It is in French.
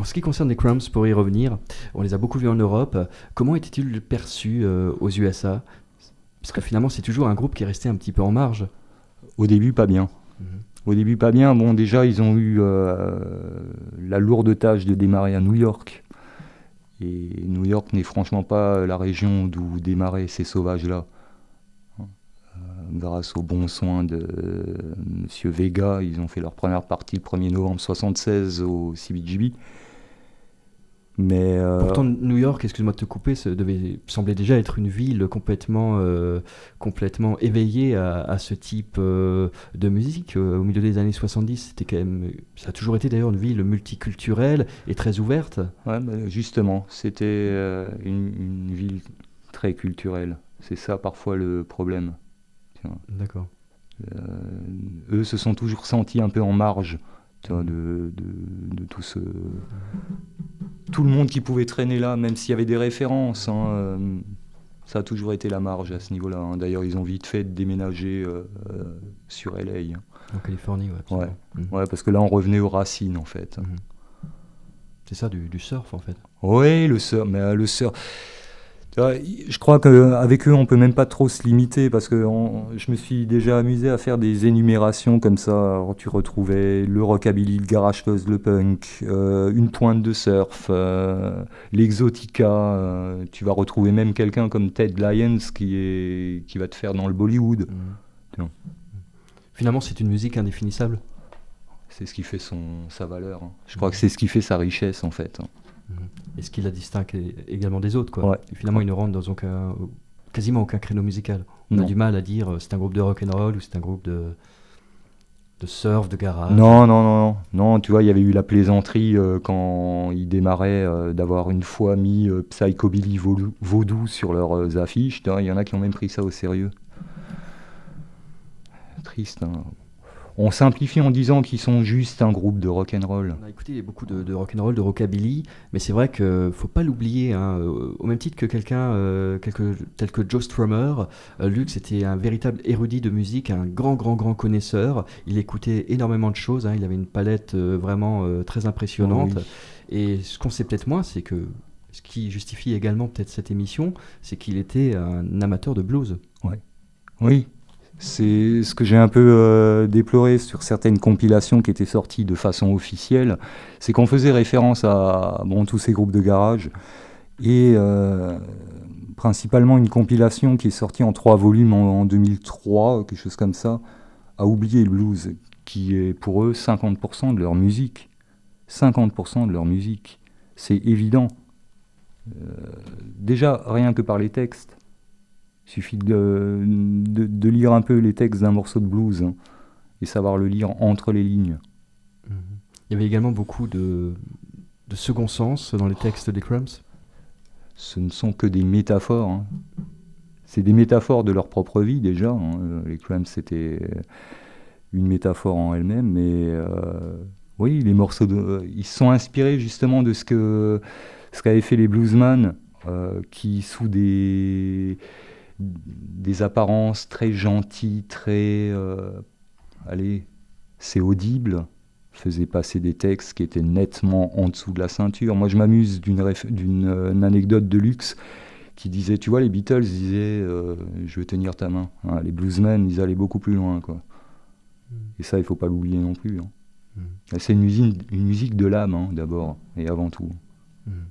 En ce qui concerne les Crumbs, pour y revenir, on les a beaucoup vus en Europe. Comment étaient-ils perçus euh, aux USA Parce que finalement, c'est toujours un groupe qui est resté un petit peu en marge. Au début, pas bien. Mhm. Au début, pas bien. Bon, déjà, ils ont eu euh, la lourde tâche de démarrer à New York. Et New York n'est franchement pas la région d'où démarrer ces sauvages-là. Euh, grâce aux bons soins de Monsieur M. Vega, ils ont fait leur première partie le 1er novembre 76 au CBGB. Euh, Pourtant, New York, excuse-moi de te couper, semblait devait déjà être une ville complètement, euh, complètement éveillée à, ce type euh, de musique. Au milieu des années 70, c'était quand même, ça a toujours été d'ailleurs une ville multiculturelle et très ouverte. Ouais, bah, justement, c'était une, ville très culturelle. C'est ça parfois le problème. D'accord. eux se sont toujours sentis un peu en marge. De, de, tout ce, tout le monde qui pouvait traîner là, même s'il y avait des références. Hein, euh, ça a toujours été la marge à ce niveau-là. Hein. D'ailleurs, ils ont vite fait de déménager euh, euh, sur LA. Hein. En Californie, ouais. Mmh. Ouais. parce que là, on revenait aux racines, en fait. Mmh. C'est ça, du, surf, en fait. Oui, le surf. Mais le surf. Je crois qu'avec eux, on ne peut même pas trop se limiter parce que je me suis déjà amusé à faire des énumérations comme ça. tu retrouvais le rockabilly, le garage fuzz, le punk, euh, une pointe de surf, euh, l'exotica. Euh, tu vas retrouver même quelqu'un comme Ted Lyons qui, est, qui va te faire dans le Bollywood. Mmh. Finalement, c'est une musique indéfinissable. C'est ce qui fait son, sa valeur. Hein. Je mmh. crois que c'est ce qui fait sa richesse en fait. Hein et ce qui la distingue également des autres. Quoi. finalement, ils ne rentrent dans aucun, quasiment aucun créneau musical. On a du mal à dire euh, c'est un groupe de rock and roll ou c'est un groupe de de surf, de garage. Non, non, non, non. tu vois, il y avait eu la plaisanterie euh, quand ils démarraient euh, d'avoir une fois mis Psychobilly vaudou, sur leurs affiches. Il y en a qui ont même pris ça au sérieux. Triste. Hein. On simplifie en disant qu'ils sont juste un groupe de rock and roll. Bah, On a écouté beaucoup de, rock and roll, de rockabilly, mais c'est vrai que faut pas l'oublier. Hein, euh, au même titre que quelqu'un euh, tel que Joe Strummer, euh, Luke c'était un véritable érudit de musique, un grand grand grand connaisseur. Il écoutait énormément de choses. Hein, il avait une palette euh, vraiment très impressionnante. Et ce qu'on sait peut-être moins, c'est que ce qui justifie également peut-être cette émission, c'est qu'il était un amateur de blues. Oui. Oui. C'est ce que j'ai un peu euh, déploré sur certaines compilations qui étaient sorties de façon officielle, c'est qu'on faisait référence à bon, tous ces groupes de garage et euh, principalement une compilation qui est sortie en trois volumes en, 2003, quelque chose comme ça, a oublié le blues, qui est pour eux 50% de leur musique. 50% de leur musique. C'est évident. Euh, déjà, rien que par les textes. Il suffit de, de, lire un peu les textes d'un morceau de blues hein, et savoir le lire entre les lignes. Mhm. Il y avait également beaucoup de, de second sens dans les textes des Crumbs Ce ne sont que des métaphores. Hein. C'est des métaphores de leur propre vie déjà. Hein. Euh, les Crumbs, c'était une métaphore en elle-même, mais euh, oui, les morceaux, de, euh, ils sont inspirés justement de ce que ce qu'avaient fait les bluesmen, qui sous des des apparences très gentilles, très... Euh, allez, c'est audible, faisait passer des textes qui étaient nettement en dessous de la ceinture. Moi, je m'amuse d'une réf... Euh, anecdote de luxe qui disait, tu vois, les Beatles disaient, euh, je vais tenir ta main. Hein. les bluesmen, ils allaient beaucoup plus loin, quoi. Hmm. Et ça, il faut pas l'oublier non plus. Hein. Hmm. C'est une, musique de l'âme, hein, d'abord, et avant tout. Hmm.